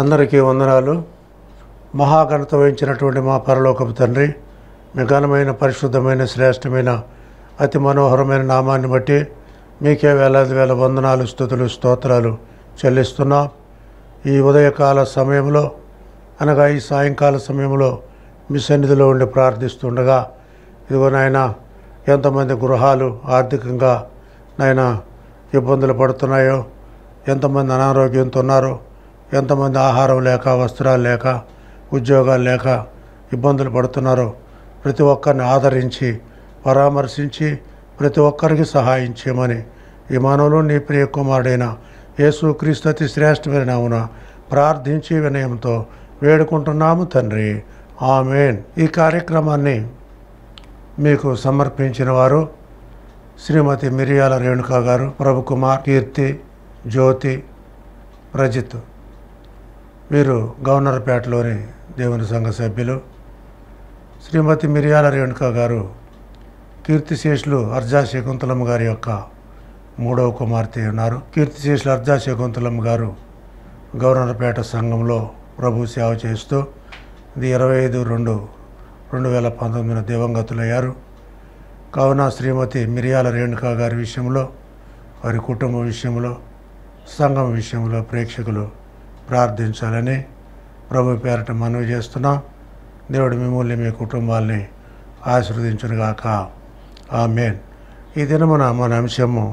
అందరికీ వందనాలు మహాఘనత వహించినటువంటి మా పరలోకపు తండ్రి మీ ఘనమైన పరిశుద్ధమైన శ్రేష్టమైన అతి మనోహరమైన నామాన్ని బట్టి మీకే వేలాది వేల వందనాలు స్థుతులు స్తోత్రాలు చెల్లిస్తున్నాం ఈ ఉదయకాల సమయంలో అనగా ఈ సాయంకాల సమయంలో మీ సన్నిధిలో ఉండి ప్రార్థిస్తుండగా ఇదిగో నాయన ఎంతమంది గృహాలు ఆర్థికంగా నాయన ఇబ్బందులు పడుతున్నాయో ఎంతమంది అనారోగ్యంతో ఉన్నారో ఎంతమంది ఆహారం లేక వస్త్రాలు లేక ఉద్యోగాలు లేక ఇబ్బందులు పడుతున్నారో ప్రతి ఒక్కరిని ఆదరించి పరామర్శించి ప్రతి ఒక్కరికి సహాయం చేయమని ఈ మానవులు నీ ప్రియ కుమారుడైన యేసు క్రీస్తుతి శ్రేష్టమైన ప్రార్థించి వినయంతో వేడుకుంటున్నాము తండ్రి ఆమెన్ ఈ కార్యక్రమాన్ని మీకు సమర్పించిన వారు శ్రీమతి మిరియాల రేణుకా గారు ప్రభుకుమార్ కీర్తి జ్యోతి రజిత్ వీరు గవర్నర్పేటలోని దేవుని సంఘ సభ్యులు శ్రీమతి మిరియాల రేణుక గారు కీర్తిశేషులు అర్జా శకుంతలమ్మ గారి యొక్క మూడవ కుమార్తె ఉన్నారు కీర్తిశేషులు అర్జా శకుంతలమ్మ గారు గవర్నర్పేట సంఘంలో ప్రభు సేవ చేస్తూ ఇది ఇరవై ఐదు రెండు రెండు వేల పంతొమ్మిదిన దివంగతులయ్యారు కావున శ్రీమతి మిరియాల రేణుకా గారి విషయంలో వారి కుటుంబం విషయంలో సంఘం విషయంలో ప్రేక్షకులు ప్రార్థించాలని ప్రభు పేరట మనవి చేస్తున్నాం దేవుడు మిమ్మల్ని మీ కుటుంబాల్ని ఆశీర్వదించునుగాక మేన్ ఈ దినమున మన అంశము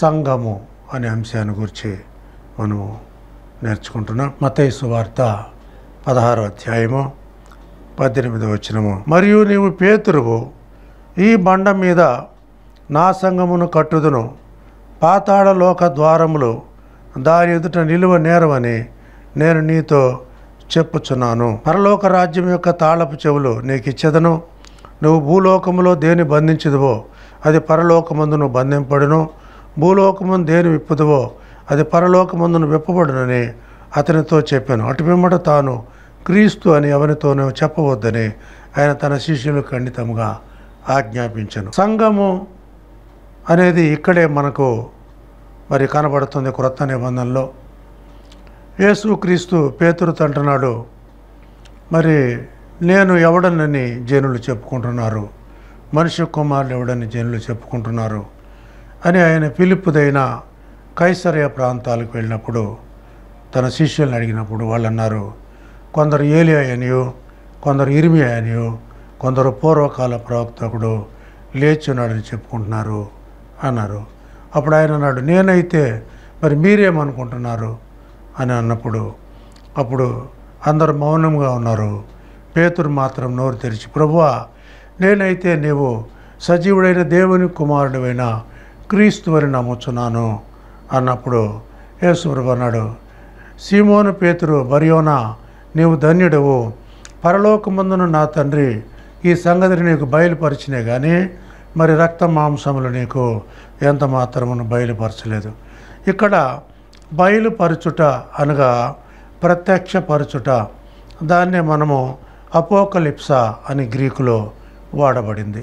సంఘము అనే అంశాన్ని గురించి మనము నేర్చుకుంటున్నాం మతైసు వార్త పదహారో అధ్యాయము పద్దెనిమిది వచ్చినము మరియు నీవు పేతురువు ఈ బండ మీద నా సంఘమును కట్టుదును పాతాళలోక ద్వారములు దాని ఎదుట నిలువ నేరమని నేను నీతో చెప్పుచున్నాను పరలోక రాజ్యం యొక్క తాళపు చెవులు నీకు ఇచ్చేదను నువ్వు భూలోకములో దేని బంధించదువో అది పరలోకమందును బంధింపడును భూలోకముందు దేని విప్పుదువో అది పరలోకమందును విప్పబడునని అతనితో చెప్పాను అటు పిమ్మట తాను క్రీస్తు అని ఎవరితోనూ చెప్పవద్దని ఆయన తన శిష్యులు ఖండితంగా ఆజ్ఞాపించను సంఘము అనేది ఇక్కడే మనకు మరి కనబడుతుంది క్రొత్త నిబంధనలో యేసుక్రీస్తు పేతురు తంటున్నాడు మరి నేను ఎవడనని జనులు చెప్పుకుంటున్నారు మనిషి కుమారులు ఎవడని జనులు చెప్పుకుంటున్నారు అని ఆయన పిలుపుదైన కైసరయ ప్రాంతాలకు వెళ్ళినప్పుడు తన శిష్యులను అడిగినప్పుడు వాళ్ళు అన్నారు కొందరు ఏలియా అనియో కొందరు ఇరిమి అనియో కొందరు పూర్వకాల ప్రవక్తకుడు లేచున్నాడని చెప్పుకుంటున్నారు అన్నారు అప్పుడు ఆయన అన్నాడు నేనైతే మరి మీరేమనుకుంటున్నారు అని అన్నప్పుడు అప్పుడు అందరు మౌనంగా ఉన్నారు పేతురు మాత్రం నోరు తెరిచి ప్రభువా నేనైతే నీవు సజీవుడైన దేవుని కుమారుడైన క్రీస్తు అని నమ్ముచున్నాను అన్నప్పుడు యేసుప్రభు అన్నాడు సీమోను పేతురు బరియోనా నీవు ధన్యుడవు పరలోకమందున నా తండ్రి ఈ సంగతిని నీకు బయలుపరిచినే కానీ మరి రక్త మాంసములు నీకు ఎంత మాత్రమును బయలుపరచలేదు ఇక్కడ బయలుపరచుట అనగా ప్రత్యక్షపరచుట దాన్నే మనము అపోకలిప్స అని గ్రీకులో వాడబడింది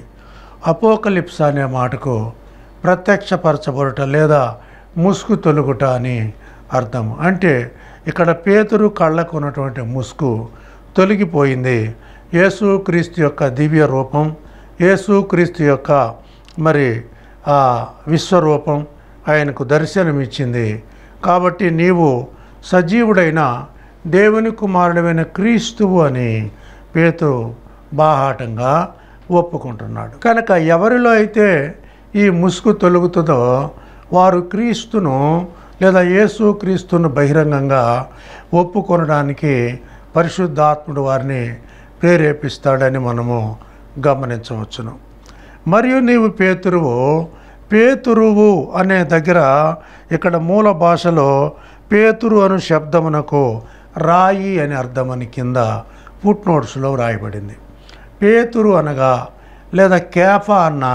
అపోకలిప్స అనే మాటకు ప్రత్యక్షపరచబడుట లేదా ముసుగు తొలుగుట అని అర్థం అంటే ఇక్కడ పేతురు కళ్ళకు ఉన్నటువంటి ముసుగు తొలగిపోయింది యేసుక్రీస్తు యొక్క దివ్య రూపం యేసుక్రీస్తు యొక్క మరి ఆ విశ్వరూపం ఆయనకు దర్శనమిచ్చింది కాబట్టి నీవు సజీవుడైన దేవుని కుమారుడమైన క్రీస్తువు అని పేతురు బాహాటంగా ఒప్పుకుంటున్నాడు కనుక ఎవరిలో అయితే ఈ ముసుగు తొలుగుతుందో వారు క్రీస్తును లేదా యేసు క్రీస్తును బహిరంగంగా ఒప్పుకొనడానికి పరిశుద్ధాత్ముడు వారిని ప్రేరేపిస్తాడని మనము గమనించవచ్చును మరియు నీవు పేతురువు పేతురువు అనే దగ్గర ఇక్కడ మూల భాషలో పేతురు అను శబ్దమునకు రాయి అనే అర్థమని కింద ఫుట్ నోట్స్లో వ్రాయబడింది పేతురు అనగా లేదా కేఫా అన్న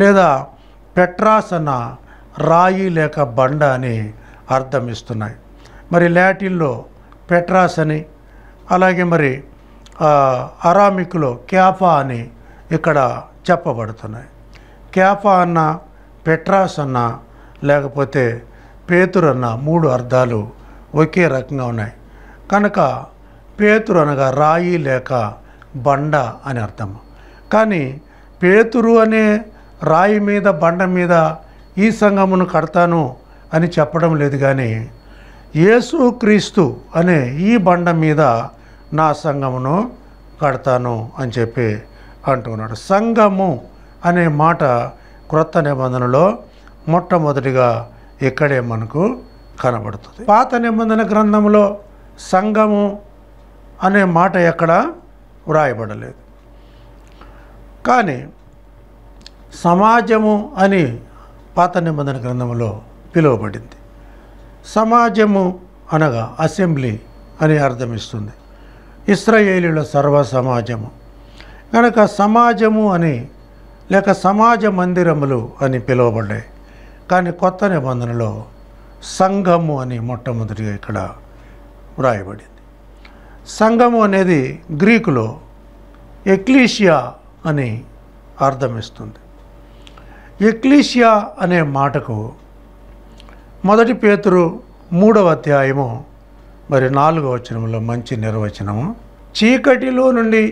లేదా పెట్రాస్ అన్న రాయి లేక బండ అని అర్థం ఇస్తున్నాయి మరి లాటిన్లో పెట్రాస్ అని అలాగే మరి అరామిక్లో క్యాఫా అని ఇక్కడ చెప్పబడుతున్నాయి క్యాఫా అన్న పెట్రాస్ అన్న లేకపోతే పేతురు అన్న మూడు అర్థాలు ఒకే రకంగా ఉన్నాయి కనుక పేతురు అనగా రాయి లేక బండ అని అర్థం కానీ పేతురు అనే రాయి మీద బండ మీద ఈ సంఘమును కడతాను అని చెప్పడం లేదు కానీ క్రీస్తు అనే ఈ బండ మీద నా సంఘమును కడతాను అని చెప్పి అంటున్నాడు సంఘము అనే మాట క్రొత్త నిబంధనలో మొట్టమొదటిగా ఇక్కడే మనకు కనబడుతుంది పాత నిబంధన గ్రంథంలో సంఘము అనే మాట ఎక్కడ వ్రాయబడలేదు కానీ సమాజము అని పాత నిబంధన గ్రంథంలో పిలువబడింది సమాజము అనగా అసెంబ్లీ అని అర్థం ఇస్తుంది ఇస్రాయేలీల సర్వ సమాజము కనుక సమాజము అని లేక సమాజ మందిరములు అని పిలువబడ్డాయి కానీ కొత్త నిబంధనలో సంఘము అని మొట్టమొదటిగా ఇక్కడ వ్రాయబడింది సంఘము అనేది గ్రీకులో ఎక్లీషియా అని అర్థమిస్తుంది ఎక్లీషియా అనే మాటకు మొదటి పేతురు మూడవ అధ్యాయము మరి నాలుగవ వచనంలో మంచి నిర్వచనము చీకటిలో నుండి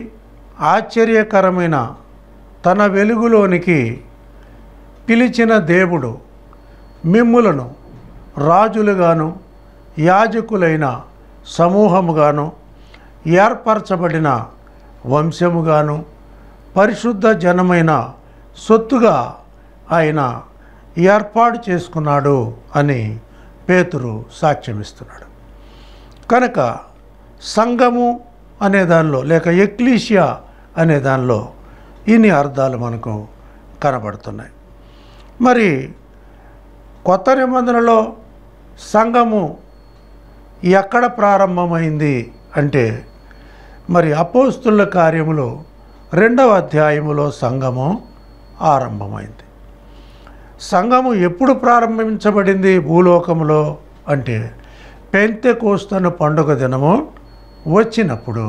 ఆశ్చర్యకరమైన తన వెలుగులోనికి పిలిచిన దేవుడు మిమ్ములను రాజులుగాను యాజకులైన సమూహముగాను ఏర్పరచబడిన వంశముగాను పరిశుద్ధ జనమైన సొత్తుగా ఆయన ఏర్పాటు చేసుకున్నాడు అని పేతురు సాక్ష్యమిస్తున్నాడు కనుక సంఘము అనే దానిలో లేక ఎక్లీషియా అనే దానిలో ఇన్ని అర్థాలు మనకు కనబడుతున్నాయి మరి కొత్త నిబంధనలో సంఘము ఎక్కడ ప్రారంభమైంది అంటే మరి అపోస్తుల కార్యములో రెండవ అధ్యాయములో సంఘము ఆరంభమైంది సంఘము ఎప్పుడు ప్రారంభించబడింది భూలోకములో అంటే పెంతె కోస్తున్న పండుగ దినము వచ్చినప్పుడు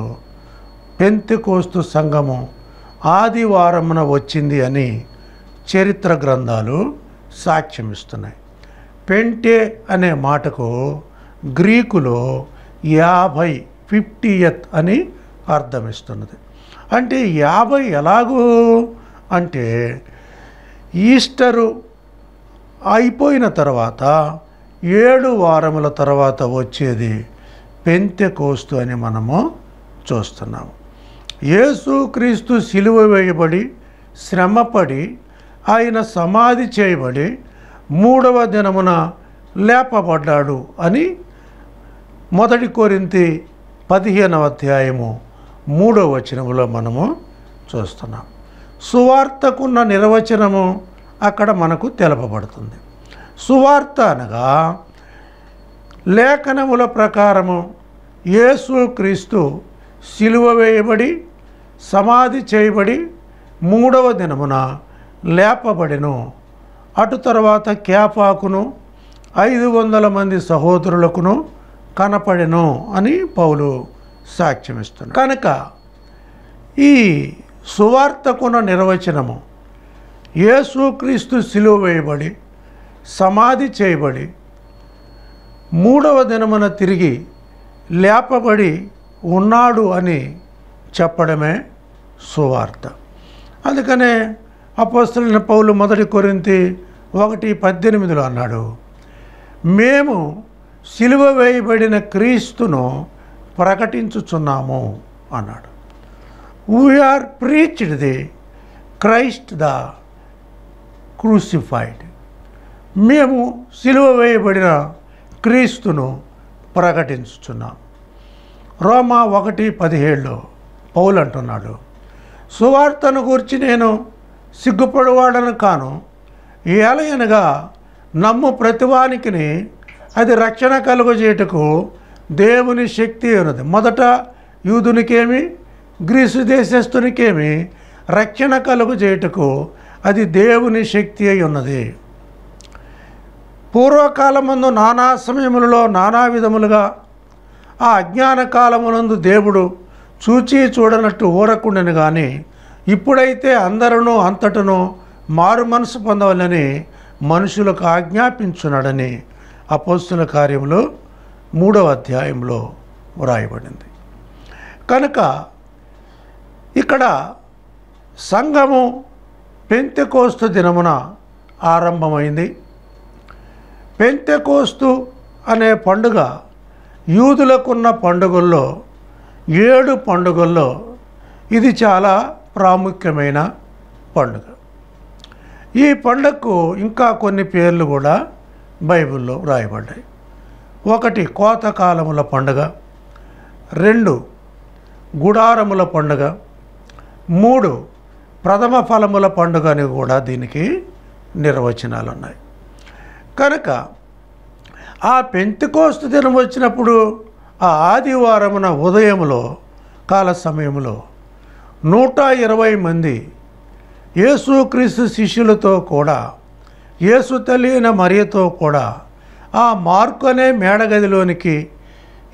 పెంతె కోస్తు సంఘము ఆదివారమున వచ్చింది అని చరిత్ర గ్రంథాలు సాక్ష్యమిస్తున్నాయి పెంటే అనే మాటకు గ్రీకులో యాభై ఫిఫ్టీయత్ అని అర్థమిస్తున్నది అంటే యాభై ఎలాగూ అంటే ఈస్టరు అయిపోయిన తర్వాత ఏడు వారముల తర్వాత వచ్చేది పెంతె కోస్తు అని మనము చూస్తున్నాము యేసుక్రీస్తు సిలువ వేయబడి శ్రమపడి ఆయన సమాధి చేయబడి మూడవ దినమున లేపబడ్డాడు అని మొదటి కోరింతి పదిహేనవ అధ్యాయము మూడవ వచనములో మనము చూస్తున్నాం సువార్తకున్న నిర్వచనము అక్కడ మనకు తెలపబడుతుంది సువార్త అనగా లేఖనముల ప్రకారము యేసు క్రీస్తు సిలువ వేయబడి సమాధి చేయబడి మూడవ దినమున లేపబడెను అటు తర్వాత క్యాపాకును ఐదు వందల మంది సహోదరులకును కనపడెను అని పౌలు సాక్ష్యమిస్తున్నాడు కనుక ఈ సువార్తకున నిర్వచనము యేసుక్రీస్తు సిలువ వేయబడి సమాధి చేయబడి మూడవ దినమున తిరిగి లేపబడి ఉన్నాడు అని చెప్పడమే సువార్త అందుకనే అపోస్తులైన పౌలు మొదటి కొరింతి ఒకటి పద్దెనిమిదిలో అన్నాడు మేము సిలువ వేయబడిన క్రీస్తును ప్రకటించుచున్నాము అన్నాడు we are preached the Christ the crucified మేము సిలువ వేయబడిన క్రీస్తును ప్రకటించుచున్నాం రోమా ఒకటి పదిహేడులో పౌలు అంటున్నాడు సువార్తను గూర్చి నేను సిగ్గుపడువాడను కాను ఎలయనగా నమ్ము ప్రతివానికి అది రక్షణ కలుగజేటకు దేవుని శక్తి ఉన్నది మొదట యూదునికేమి గ్రీసు దేశస్థునికేమి రక్షణ కలుగు చేయుటకు అది దేవుని శక్తి అయి ఉన్నది పూర్వకాలమందు నానా సమయములలో నానా విధములుగా ఆ అజ్ఞాన కాలమునందు దేవుడు చూచి చూడనట్టు ఊరకుండెను కానీ ఇప్పుడైతే అందరూ అంతటను మారు మనసు పొందవాలని మనుషులకు ఆజ్ఞాపించున్నాడని అపోస్తుల కార్యంలో మూడవ అధ్యాయంలో వ్రాయబడింది కనుక ఇక్కడ సంఘము పెంతెకోస్తు దినమున ఆరంభమైంది పెంతెకోస్తు అనే పండుగ యూదులకున్న పండుగల్లో ఏడు పండుగల్లో ఇది చాలా ప్రాముఖ్యమైన పండుగ ఈ పండుగకు ఇంకా కొన్ని పేర్లు కూడా బైబిల్లో వ్రాయబడ్డాయి ఒకటి కోతకాలముల పండుగ రెండు గుడారముల పండుగ మూడు ప్రథమ ఫలముల పండుగ అని కూడా దీనికి నిర్వచనాలు ఉన్నాయి కనుక ఆ పెంతికోస్తు దినం వచ్చినప్పుడు ఆ ఆదివారమున ఉదయములో కాల సమయంలో నూట ఇరవై మంది యేసుక్రీస్తు శిష్యులతో కూడా యేసు తెలియన మరియతో కూడా ఆ అనే మేడగదిలోనికి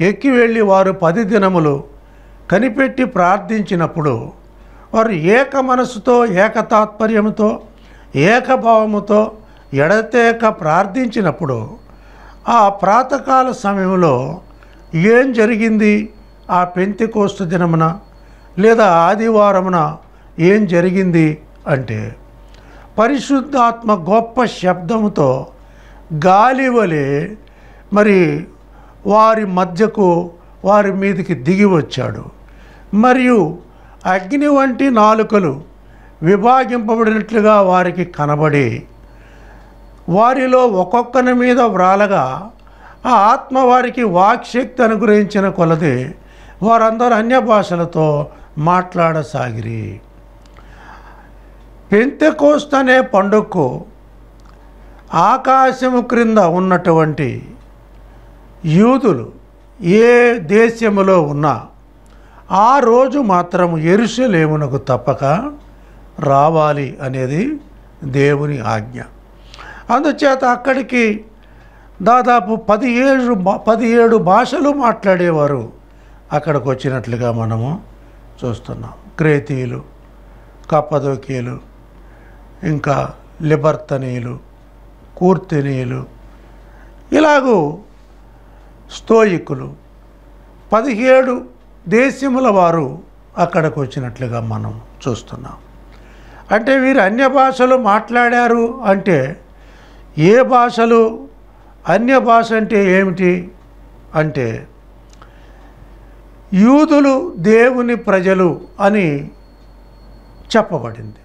ఎక్కి వెళ్ళి వారు పది దినములు కనిపెట్టి ప్రార్థించినప్పుడు వారు ఏక మనసుతో ఏకతాత్పర్యంతో ఏకభావముతో ఎడతేక ప్రార్థించినప్పుడు ఆ ప్రాతకాల సమయంలో ఏం జరిగింది ఆ పెంతి కోస్త దినమున లేదా ఆదివారమున ఏం జరిగింది అంటే పరిశుద్ధాత్మ గొప్ప శబ్దముతో వలె మరి వారి మధ్యకు వారి మీదకి దిగి వచ్చాడు మరియు అగ్ని వంటి నాలుకలు విభాగింపబడినట్లుగా వారికి కనబడి వారిలో ఒక్కొక్కని మీద వ్రాలగా ఆ ఆత్మ వారికి వాక్శక్తి అనుగ్రహించిన కొలది వారందరూ అన్య భాషలతో మాట్లాడసాగిరి పెంతెకోస్ట్ అనే పండుగకు ఆకాశము క్రింద ఉన్నటువంటి యూదులు ఏ దేశములో ఉన్నా ఆ రోజు మాత్రం ఎరుసలేమునకు తప్పక రావాలి అనేది దేవుని ఆజ్ఞ అందుచేత అక్కడికి దాదాపు పదిహేడు పదిహేడు భాషలు మాట్లాడేవారు అక్కడికి వచ్చినట్లుగా మనము చూస్తున్నాం క్రేతీయులు కప్పదోకీయులు ఇంకా లిబర్తనీయులు కూర్తినీయులు ఇలాగూ స్తోయికులు పదిహేడు దేశముల వారు అక్కడికి వచ్చినట్లుగా మనం చూస్తున్నాం అంటే వీరు అన్య భాషలు మాట్లాడారు అంటే ఏ భాషలు అన్య భాష అంటే ఏమిటి అంటే యూదులు దేవుని ప్రజలు అని చెప్పబడింది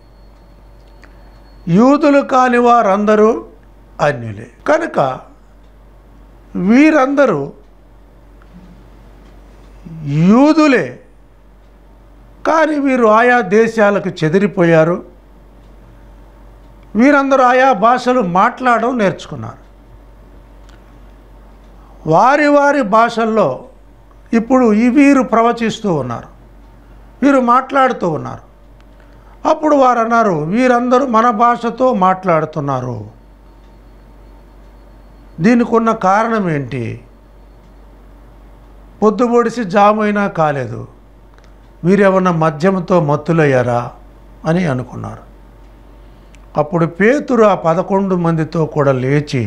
యూదులు కాని వారందరూ అన్యులే కనుక వీరందరూ యూదులే కానీ వీరు ఆయా దేశాలకు చెదిరిపోయారు వీరందరూ ఆయా భాషలు మాట్లాడడం నేర్చుకున్నారు వారి వారి భాషల్లో ఇప్పుడు ఈ వీరు ప్రవచిస్తూ ఉన్నారు వీరు మాట్లాడుతూ ఉన్నారు అప్పుడు వారు అన్నారు వీరందరూ మన భాషతో మాట్లాడుతున్నారు దీనికి ఉన్న కారణం ఏంటి పొద్దుబొడిసి జామైనా కాలేదు వీరేమన్నా మద్యంతో మత్తులయ్యారా అని అనుకున్నారు అప్పుడు పేతురు ఆ పదకొండు మందితో కూడా లేచి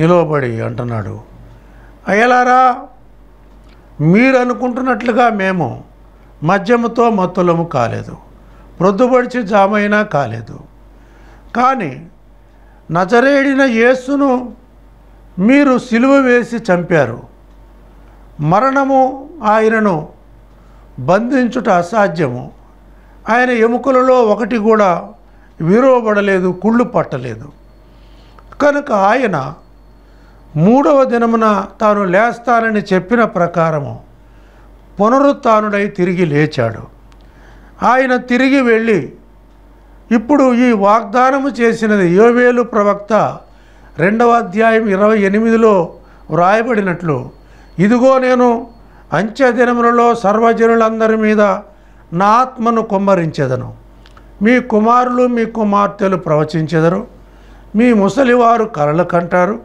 నిలవబడి అంటున్నాడు అయ్యలారా మీరు అనుకుంటున్నట్లుగా మేము మద్యముతో మత్తులము కాలేదు ప్రొద్దుపడిచి జామైనా కాలేదు కానీ నజరేడిన యేసును మీరు సిలువ వేసి చంపారు మరణము ఆయనను బంధించుట అసాధ్యము ఆయన ఎముకలలో ఒకటి కూడా విరువబడలేదు కుళ్ళు పట్టలేదు కనుక ఆయన మూడవ దినమున తాను లేస్తానని చెప్పిన ప్రకారము పునరుత్డై తిరిగి లేచాడు ఆయన తిరిగి వెళ్ళి ఇప్పుడు ఈ వాగ్దానము చేసినది యోవేలు ప్రవక్త రెండవ అధ్యాయం ఇరవై ఎనిమిదిలో వ్రాయబడినట్లు ఇదిగో నేను అంచె దినములలో సర్వజనులందరి మీద నా ఆత్మను కుమ్మరించెదను మీ కుమారులు మీ కుమార్తెలు ప్రవచించెదరు మీ ముసలివారు కలలు కంటారు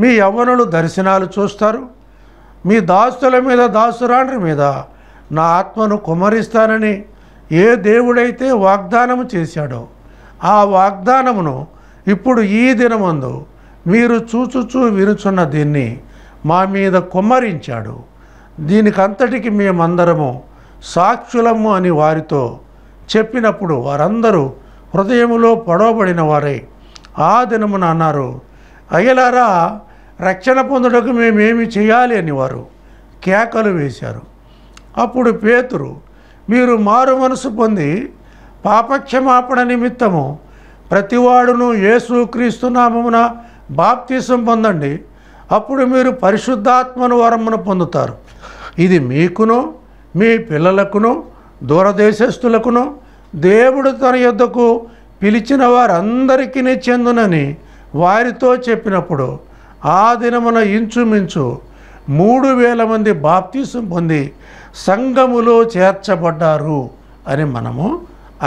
మీ యవ్వనులు దర్శనాలు చూస్తారు మీ దాస్తుల మీద దాసురాండ్రి మీద నా ఆత్మను కుమరిస్తానని ఏ దేవుడైతే వాగ్దానము చేశాడో ఆ వాగ్దానమును ఇప్పుడు ఈ దినమందు మీరు చూచుచూ వినుచున్న దీన్ని మా మీద కుమ్మరించాడు దీనికంతటికి మేమందరము సాక్షులము అని వారితో చెప్పినప్పుడు వారందరూ హృదయములో పడవబడిన వారై ఆ దినమున అన్నారు అయ్యలారా రక్షణ పొందుటకు మేమేమి చేయాలి అని వారు కేకలు వేశారు అప్పుడు పేతురు మీరు మారు మనసు పొంది పాపక్షమాపణ నిమిత్తము ప్రతివాడును యేసుక్రీస్తు క్రీస్తునామమున బాప్తీసం పొందండి అప్పుడు మీరు పరిశుద్ధాత్మను వరమును పొందుతారు ఇది మీకును మీ పిల్లలకును దూరదేశస్తులకును దేవుడు తన యొద్దకు పిలిచిన వారందరికీ చెందునని వారితో చెప్పినప్పుడు ఆ దినమున ఇంచుమించు మూడు వేల మంది బాప్తీసం పొంది సంఘములో చేర్చబడ్డారు అని మనము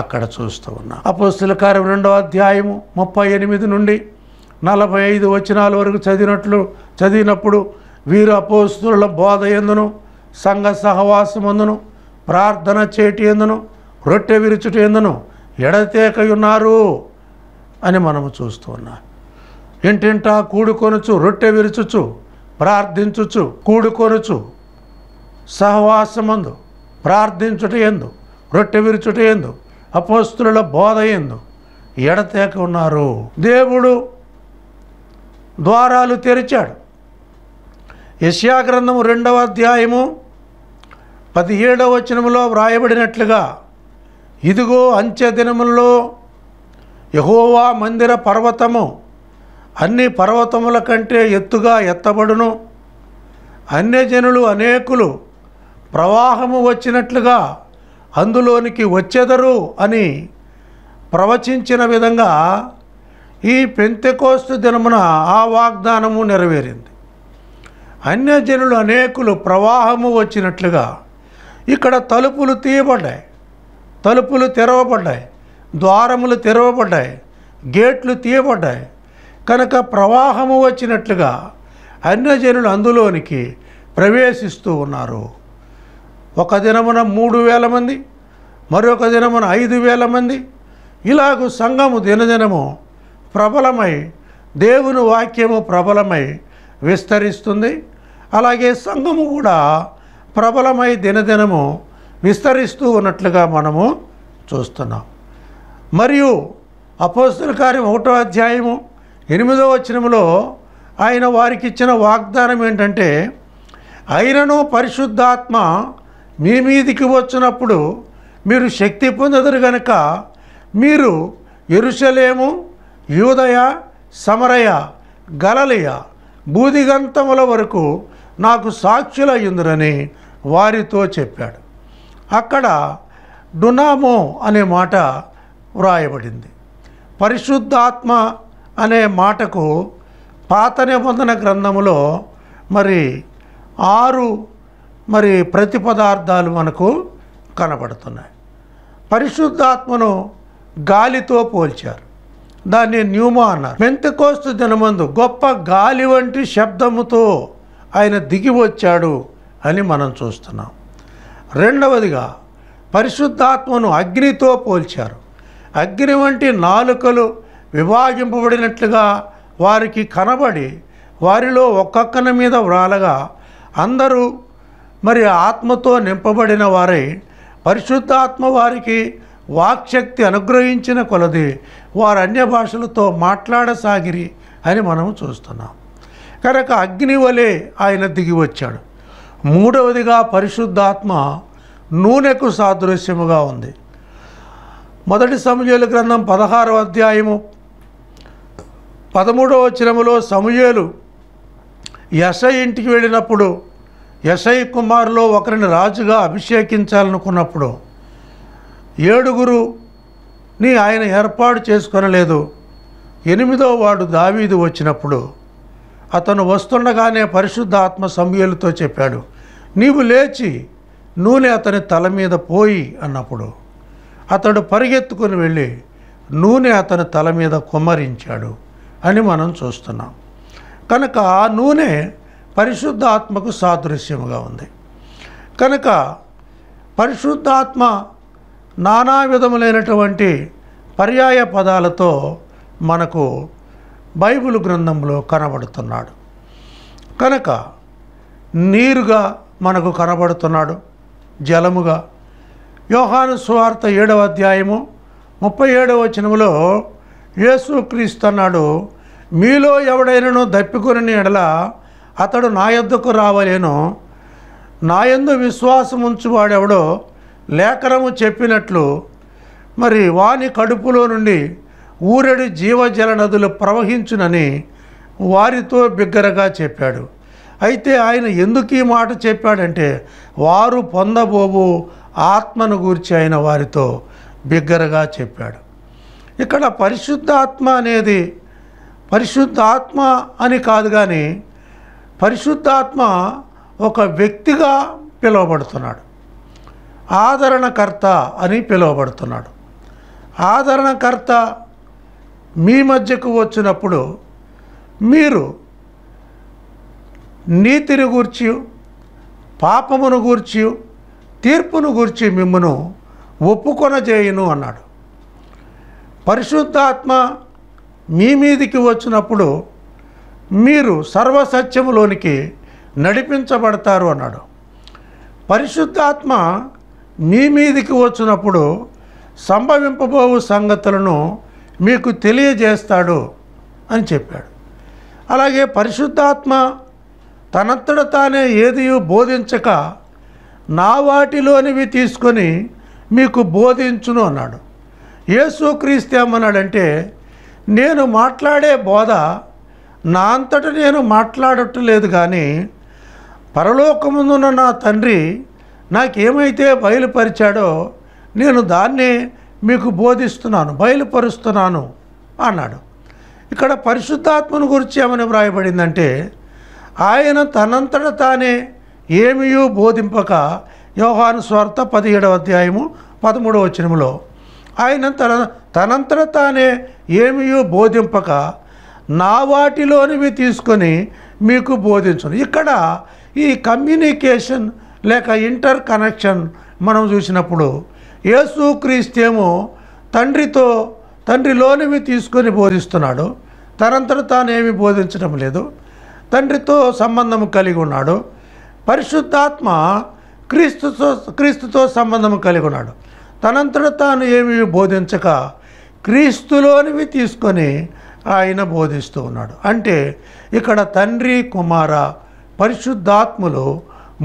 అక్కడ చూస్తూ ఉన్నాం అప్పుడు కార్యం రెండవ అధ్యాయము ముప్పై ఎనిమిది నుండి నలభై ఐదు వచనాల వరకు చదివినట్లు చదివినప్పుడు వీరు అపోస్తుల బోధ ఎందును సంఘ సహవాసమందును ప్రార్థన చేటి ఎందును రొట్టె విరుచుట ఎందును ఎడతేకయున్నారు అని మనము చూస్తూ ఉన్నాం ఇంటింటా కూడుకొనుచు రొట్టె విరుచుచు ప్రార్థించుచు కూడుకొనుచు సహవాసమందు ప్రార్థించుట ఎందు రొట్టె విరుచుట ఎందు అపోస్తుల బోధ ఎందు ఎడతేక ఉన్నారు దేవుడు ద్వారాలు తెరిచాడు యశ్యాగ్రంథము రెండవ అధ్యాయము పదిహేడవ వచనములో వ్రాయబడినట్లుగా ఇదిగో అంచె దినముల్లో యహోవా మందిర పర్వతము అన్ని పర్వతముల కంటే ఎత్తుగా ఎత్తబడును అన్యజనులు అనేకులు ప్రవాహము వచ్చినట్లుగా అందులోనికి వచ్చెదరు అని ప్రవచించిన విధంగా ఈ పెంతెకోస్తు దినమున ఆ వాగ్దానము నెరవేరింది అన్యజనులు అనేకులు ప్రవాహము వచ్చినట్లుగా ఇక్కడ తలుపులు తీయబడ్డాయి తలుపులు తెరవబడ్డాయి ద్వారములు తెరవబడ్డాయి గేట్లు తీయబడ్డాయి కనుక ప్రవాహము వచ్చినట్లుగా అన్యజనులు అందులోనికి ప్రవేశిస్తూ ఉన్నారు ఒక దినమున మూడు వేల మంది మరొక దినమున ఐదు వేల మంది ఇలాగు సంఘము దినదినము ప్రబలమై దేవుని వాక్యము ప్రబలమై విస్తరిస్తుంది అలాగే సంఘము కూడా ప్రబలమై దినదినము విస్తరిస్తూ ఉన్నట్లుగా మనము చూస్తున్నాం మరియు అపోస్తుల కార్యం ఒకటో అధ్యాయము ఎనిమిదో వచనంలో ఆయన వారికి ఇచ్చిన వాగ్దానం ఏంటంటే ఐరను పరిశుద్ధాత్మ మీ మీదికి వచ్చినప్పుడు మీరు శక్తి పొందదురు గనుక మీరు ఎరుసలేము యూదయ సమరయ గలలయ బూదిగంతముల వరకు నాకు సాక్షుల ఇందురని వారితో చెప్పాడు అక్కడ డునామో అనే మాట వ్రాయబడింది పరిశుద్ధాత్మ అనే మాటకు పాత నిబంధన గ్రంథములో మరి ఆరు మరి ప్రతిపదార్థాలు మనకు కనబడుతున్నాయి పరిశుద్ధాత్మను గాలితో పోల్చారు దాన్ని న్యూమా అన్నారు మెంతకోస్తు దినమందు గొప్ప గాలి వంటి శబ్దముతో ఆయన దిగి వచ్చాడు అని మనం చూస్తున్నాం రెండవదిగా పరిశుద్ధాత్మను అగ్నితో పోల్చారు అగ్ని వంటి నాలుకలు విభాగింపబడినట్లుగా వారికి కనబడి వారిలో ఒక్కొక్కని మీద వ్రాలగా అందరూ మరి ఆత్మతో నింపబడిన వారై పరిశుద్ధాత్మ వారికి వాక్శక్తి అనుగ్రహించిన కొలది వారు అన్య భాషలతో మాట్లాడసాగిరి అని మనం చూస్తున్నాం కనుక అగ్ని వలె ఆయన దిగి వచ్చాడు మూడవదిగా పరిశుద్ధాత్మ నూనెకు సాదృశ్యముగా ఉంది మొదటి సమయలు గ్రంథం పదహారవ అధ్యాయము పదమూడవ వచనములో సమూయేలు ఎస్ఐ ఇంటికి వెళ్ళినప్పుడు ఎస్ఐ కుమారులో ఒకరిని రాజుగా అభిషేకించాలనుకున్నప్పుడు ఏడుగురుని ఆయన ఏర్పాటు చేసుకొనలేదు ఎనిమిదో వాడు దావీదు వచ్చినప్పుడు అతను వస్తుండగానే పరిశుద్ధ ఆత్మ సమూయలతో చెప్పాడు నీవు లేచి నూనె అతని తల మీద పోయి అన్నప్పుడు అతడు పరిగెత్తుకుని వెళ్ళి నూనె అతని తల మీద కుమ్మరించాడు అని మనం చూస్తున్నాం కనుక ఆ నూనె పరిశుద్ధాత్మకు సాదృశ్యముగా ఉంది కనుక పరిశుద్ధాత్మ నానా విధములైనటువంటి పర్యాయ పదాలతో మనకు బైబిల్ గ్రంథంలో కనబడుతున్నాడు కనుక నీరుగా మనకు కనబడుతున్నాడు జలముగా యోహాను సువార్త ఏడవ అధ్యాయము ముప్పై ఏడవ వచనంలో యేసుక్రీస్తు అన్నాడు మీలో ఎవడైనను దప్పికొని ఎడల అతడు నా యొద్దకు రావలేను నా యందు విశ్వాసం ఉంచువాడెవడో లేఖనము చెప్పినట్లు మరి వాని కడుపులో నుండి ఊరడి జీవజల నదులు ప్రవహించునని వారితో బిగ్గరగా చెప్పాడు అయితే ఆయన ఎందుకు ఈ మాట చెప్పాడంటే వారు పొందబోవు ఆత్మను గూర్చి ఆయన వారితో బిగ్గరగా చెప్పాడు ఇక్కడ పరిశుద్ధాత్మ అనేది పరిశుద్ధాత్మ అని కాదు కానీ పరిశుద్ధాత్మ ఒక వ్యక్తిగా పిలువబడుతున్నాడు ఆదరణకర్త అని పిలువబడుతున్నాడు ఆదరణకర్త మీ మధ్యకు వచ్చినప్పుడు మీరు నీతిని గూర్చి పాపమును గూర్చి తీర్పును గూర్చి మిమ్మను ఒప్పుకొనజేయును అన్నాడు పరిశుద్ధాత్మ మీ మీదికి వచ్చినప్పుడు మీరు సర్వసత్యములోనికి నడిపించబడతారు అన్నాడు పరిశుద్ధాత్మ మీ మీదికి వచ్చినప్పుడు సంభవింపబోవు సంగతులను మీకు తెలియజేస్తాడు అని చెప్పాడు అలాగే పరిశుద్ధాత్మ తనంతట తానే ఏదియూ బోధించక నా వాటిలోనివి తీసుకొని మీకు బోధించును అన్నాడు యేసుక్రీస్తు ఏమన్నాడంటే నేను మాట్లాడే బోధ నా అంతట నేను మాట్లాడటం లేదు కానీ పరలోకముందున్న నా తండ్రి నాకేమైతే బయలుపరిచాడో నేను దాన్ని మీకు బోధిస్తున్నాను బయలుపరుస్తున్నాను అన్నాడు ఇక్కడ పరిశుద్ధాత్మను గురించి ఏమని వ్రాయబడిందంటే ఆయన తనంతట తానే ఏమియూ బోధింపక యోహాను స్వార్థ పదిహేడవ అధ్యాయము పదమూడవ వచనములో ఆయన తన తనంతట తానే ఏమీ బోధింపక నా వాటిలోనివి తీసుకొని మీకు బోధించను ఇక్కడ ఈ కమ్యూనికేషన్ లేక ఇంటర్ కనెక్షన్ మనం చూసినప్పుడు క్రీస్తేమో తండ్రితో తండ్రిలోనివి తీసుకొని బోధిస్తున్నాడు తనంతట తానేమి బోధించడం లేదు తండ్రితో సంబంధం కలిగి ఉన్నాడు పరిశుద్ధాత్మ క్రీస్తుతో క్రీస్తుతో సంబంధం కలిగి ఉన్నాడు తనంతట తాను ఏమి బోధించక క్రీస్తులోనివి తీసుకొని ఆయన బోధిస్తూ ఉన్నాడు అంటే ఇక్కడ తండ్రి కుమార పరిశుద్ధాత్ములు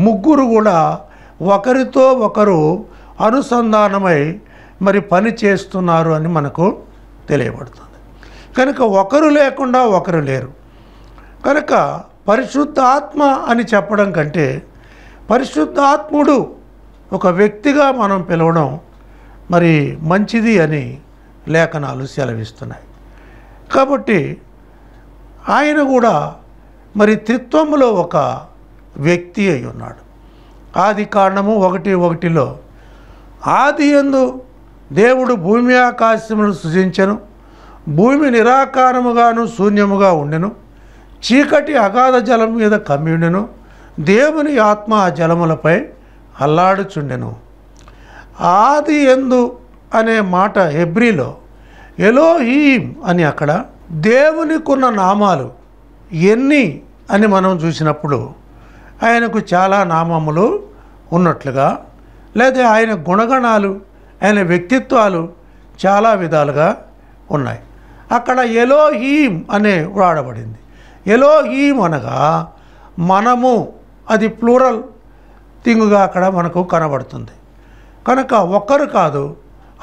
ముగ్గురు కూడా ఒకరితో ఒకరు అనుసంధానమై మరి పని చేస్తున్నారు అని మనకు తెలియబడుతుంది కనుక ఒకరు లేకుండా ఒకరు లేరు కనుక పరిశుద్ధాత్మ అని చెప్పడం కంటే పరిశుద్ధాత్ముడు ఒక వ్యక్తిగా మనం పిలవడం మరి మంచిది అని లేఖనాలు సెలవిస్తున్నాయి కాబట్టి ఆయన కూడా మరి త్రిత్వంలో ఒక వ్యక్తి అయి ఉన్నాడు ఆది కారణము ఒకటి ఒకటిలో ఆది ఎందు దేవుడు భూమి ఆకాశమును సృజించను భూమి నిరాకారముగాను శూన్యముగా ఉండెను చీకటి అగాధ జలం మీద కమ్మిండెను దేవుని ఆత్మ ఆ జలములపై అల్లాడుచుండెను ఆది ఎందు అనే మాట హెబ్రిలో ఎలో హీమ్ అని అక్కడ దేవునికున్న నామాలు ఎన్ని అని మనం చూసినప్పుడు ఆయనకు చాలా నామములు ఉన్నట్లుగా లేదా ఆయన గుణగణాలు ఆయన వ్యక్తిత్వాలు చాలా విధాలుగా ఉన్నాయి అక్కడ ఎలో హీమ్ అనే వాడబడింది ఎలో హీమ్ అనగా మనము అది ప్లూరల్ థింగ్గా అక్కడ మనకు కనబడుతుంది కనుక ఒక్కరు కాదు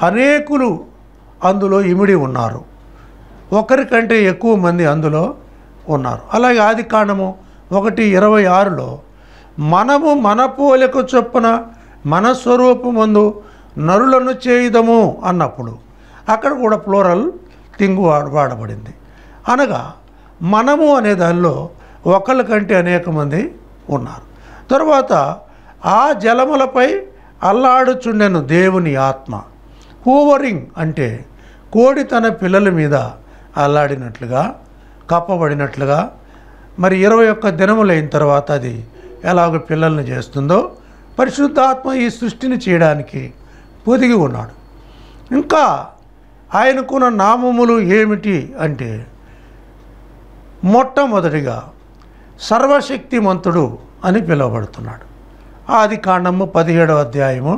అనేకులు అందులో ఇమిడి ఉన్నారు ఒకరికంటే ఎక్కువ మంది అందులో ఉన్నారు అలాగే ఆది కాండము ఒకటి ఇరవై ఆరులో మనము మన పోలిక చొప్పున మన స్వరూపమందు నరులను చేయుదము అన్నప్పుడు అక్కడ కూడా ప్లోరల్ తింగు వాడబడింది అనగా మనము అనే దానిలో ఒకళ్ళ కంటే అనేక మంది ఉన్నారు తర్వాత ఆ జలములపై అల్లాడుచుండెను దేవుని ఆత్మ కూవరింగ్ అంటే కోడి తన పిల్లల మీద అల్లాడినట్లుగా కప్పబడినట్లుగా మరి ఇరవై ఒక్క దినములైన తర్వాత అది ఎలాగ పిల్లల్ని చేస్తుందో పరిశుద్ధాత్మ ఈ సృష్టిని చేయడానికి పొదిగి ఉన్నాడు ఇంకా ఆయనకున్న నామములు ఏమిటి అంటే మొట్టమొదటిగా సర్వశక్తిమంతుడు అని పిలువబడుతున్నాడు ఆది కాండము పదిహేడవ అధ్యాయము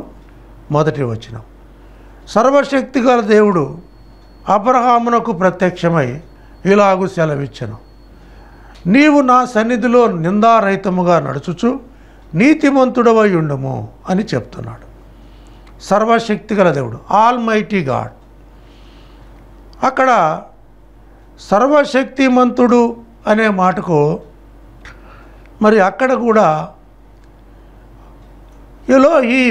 మొదటి వచనం సర్వశక్తి గల దేవుడు అబ్రహామునకు ప్రత్యక్షమై ఇలాగు సెలవిచ్చను నీవు నా సన్నిధిలో నిందారహితముగా నడుచుచు నీతిమంతుడవై ఉండము అని చెప్తున్నాడు సర్వశక్తి గల దేవుడు ఆల్ మైటీ గాడ్ అక్కడ సర్వశక్తిమంతుడు అనే మాటకు మరి అక్కడ కూడా ఎలో ఈ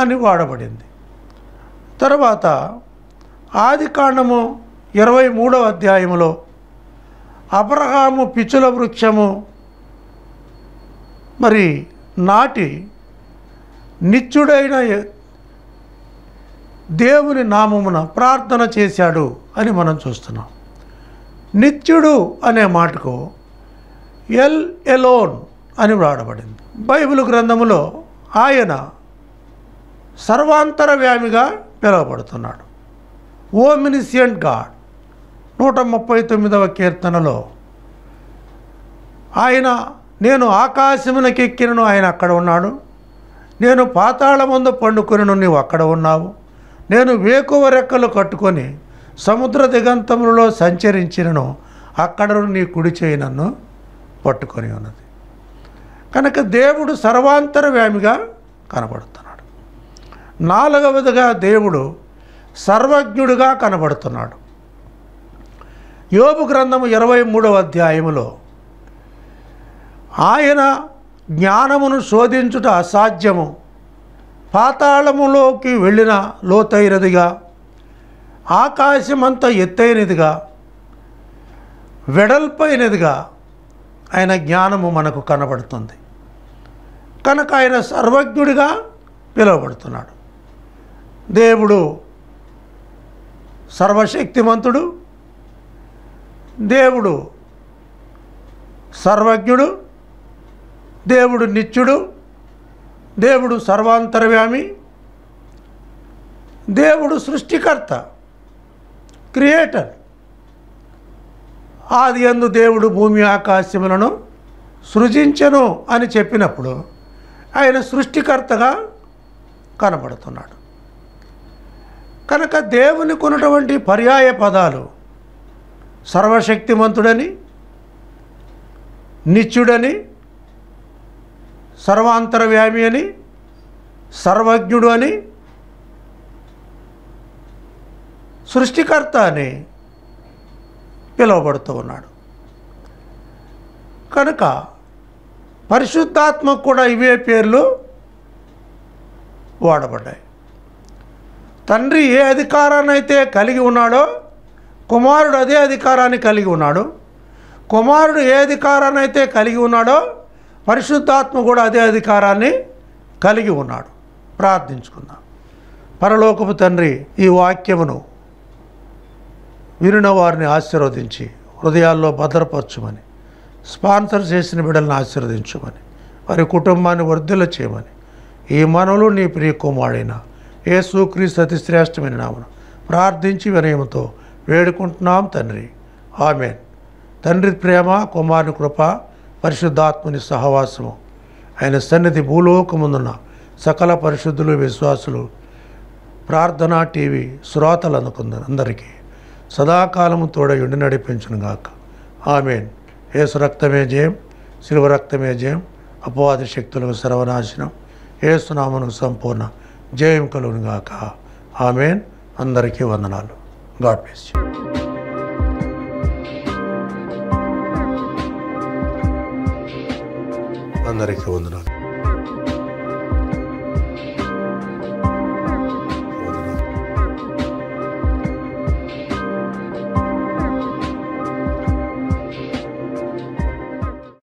అని వాడబడింది తర్వాత ఆది కాండము ఇరవై మూడవ అధ్యాయంలో అబ్రహాము పిచ్చుల వృక్షము మరి నాటి నిత్యుడైన దేవుని నామమున ప్రార్థన చేశాడు అని మనం చూస్తున్నాం నిత్యుడు అనే మాటకు ఎల్ ఎలోన్ అని వాడబడింది బైబిల్ గ్రంథములో ఆయన సర్వాంతర వ్యామిగా పిలువబడుతున్నాడు ఓ మినిసియంట్ గాడ్ నూట ముప్పై తొమ్మిదవ కీర్తనలో ఆయన నేను ఆకాశమునకెక్కినను ఆయన అక్కడ ఉన్నాడు నేను పాతాళమందు పండుకొనిను నువ్వు అక్కడ ఉన్నావు నేను వేకువ రెక్కలు కట్టుకొని సముద్ర దిగంతములలో సంచరించినను అక్కడ నీ కుడి చేయి నన్ను పట్టుకొని ఉన్నది కనుక దేవుడు సర్వాంతర వ్యామిగా కనబడుతున్నాడు నాలుగవదిగా దేవుడు సర్వజ్ఞుడుగా కనబడుతున్నాడు యోగు గ్రంథము ఇరవై మూడవ అధ్యాయములో ఆయన జ్ఞానమును శోధించుట అసాధ్యము పాతాళములోకి వెళ్ళిన లోతైనదిగా ఆకాశమంత ఎత్తైనదిగా వెడల్పైనదిగా ఆయన జ్ఞానము మనకు కనబడుతుంది కనుక ఆయన సర్వజ్ఞుడిగా పిలువబడుతున్నాడు దేవుడు సర్వశక్తిమంతుడు దేవుడు సర్వజ్ఞుడు దేవుడు నిత్యుడు దేవుడు సర్వాంతర్వ్యామి దేవుడు సృష్టికర్త క్రియేటర్ ఆది అందు దేవుడు భూమి ఆకాశములను సృజించను అని చెప్పినప్పుడు ఆయన సృష్టికర్తగా కనబడుతున్నాడు కనుక దేవునికి ఉన్నటువంటి పర్యాయ పదాలు సర్వశక్తిమంతుడని నిత్యుడని సర్వాంతర్వ్యామి అని సర్వజ్ఞుడు అని సృష్టికర్త అని పిలువబడుతూ ఉన్నాడు కనుక పరిశుద్ధాత్మకు కూడా ఇవే పేర్లు వాడబడ్డాయి తండ్రి ఏ అయితే కలిగి ఉన్నాడో కుమారుడు అదే అధికారాన్ని కలిగి ఉన్నాడు కుమారుడు ఏ అయితే కలిగి ఉన్నాడో పరిశుద్ధాత్మ కూడా అదే అధికారాన్ని కలిగి ఉన్నాడు ప్రార్థించుకుందాం పరలోకపు తండ్రి ఈ వాక్యమును వినిన వారిని ఆశీర్వదించి హృదయాల్లో భద్రపరచమని స్పాన్సర్ చేసిన బిడ్డలను ఆశీర్వదించమని వారి కుటుంబాన్ని వృద్ధుల చేయమని ఈ మనవులు నీ ప్రియ కుమారుడైన యేసుక్రీస్తు శ్రేష్టమైన నామం ప్రార్థించి వినయముతో వేడుకుంటున్నాం తండ్రి ఆమెన్ తండ్రి ప్రేమ కుమారుని కృప పరిశుద్ధాత్ముని సహవాసము ఆయన సన్నిధి భూలోకముందున్న సకల పరిశుద్ధులు విశ్వాసులు ప్రార్థన టీవీ శ్రోతలు అనుకుందరు అందరికీ సదాకాలము తోడయుండి గాక ఆమెన్ ఏసు రక్తమే జయం శిలువ రక్తమే జయం అపవాది శక్తులకు సర్వనాశనం ఏసునామను సంపూర్ణ జయం కలుగునుగాక ఆమెన్ అందరికీ వందనాలు గాడ్ బ్లెస్ యూ అందరికీ వందనాలు